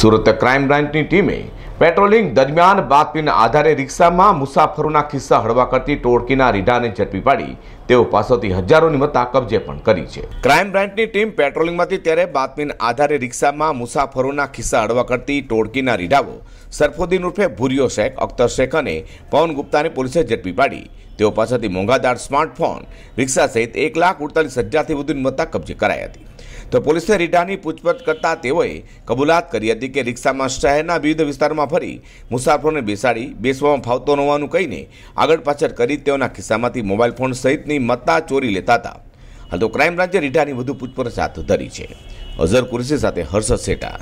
Surat crime બ્રાન્ચની ટીમે patrolling દરમિયાન બાતમીના આધારે રિક્ષામાં મુસાફરોના ખિસ્સા હળવા કરતી ટોળકીના રીઢાને ઝડપી પાડી તેઓ પાસેથી હજારોની મત્તા કબજે પણ કરી છે ક્રાઇમ બ્રાન્ચની ટીમ પેટ્રોલિંગમાંથી ત્યારે બાતમીના આધારે રિક્ષામાં મુસાફરોના ખિસ્સા હળવા કરતી ટોળકીના રીઢાઓ સરફોદ્દીન ઉર્ફે ભૂરિયો શેખ અખ્તર શેખ અને પવન ગુપ્તાને પોલીસે ઝડપી પાડી તેઓ પાસેથી મોંઘાદાર સ્માર્ટફોન રિક્ષા સહિત એક લાખ અડતાલીસ હજારથી વધુની મત્તા કબજે કરાઈ હતી તો પોલીસે રીઢાની પૂછપરછ કરતા તેઓએ કબૂલાત કરી હતી કે રિક્ષામાં શહેરના વિવિધ વિસ્તારોમાં ફરી મુસાફરોને બેસાડી બેસવામાં ફાવતો ન હોવાનું કહીને આગળ પાછળ કરી તેઓના ખિસ્સામાંથી મોબાઈલ ફોન સહિતની મત્તા ચોરી લેતા હતા હાલ તો ક્રાઇમ બ્રાન્ચે રીઢાની વધુ પૂછપરછ હાથ ધરી છે અઝર કુરશી સાથે હર્ષદ શેટા